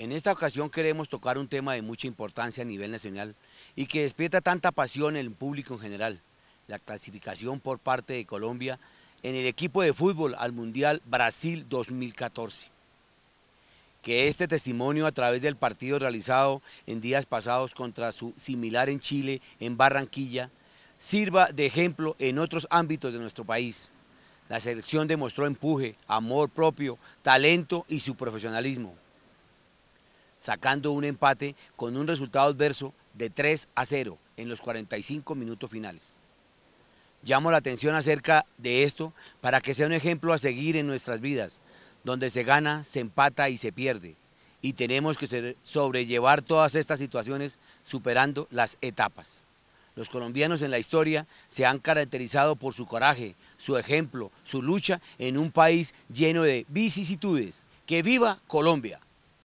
En esta ocasión queremos tocar un tema de mucha importancia a nivel nacional y que despierta tanta pasión en el público en general, la clasificación por parte de Colombia en el equipo de fútbol al Mundial Brasil 2014. Que este testimonio a través del partido realizado en días pasados contra su similar en Chile, en Barranquilla, sirva de ejemplo en otros ámbitos de nuestro país. La selección demostró empuje, amor propio, talento y su profesionalismo sacando un empate con un resultado adverso de 3 a 0 en los 45 minutos finales. Llamo la atención acerca de esto para que sea un ejemplo a seguir en nuestras vidas, donde se gana, se empata y se pierde. Y tenemos que sobrellevar todas estas situaciones superando las etapas. Los colombianos en la historia se han caracterizado por su coraje, su ejemplo, su lucha en un país lleno de vicisitudes. ¡Que viva Colombia!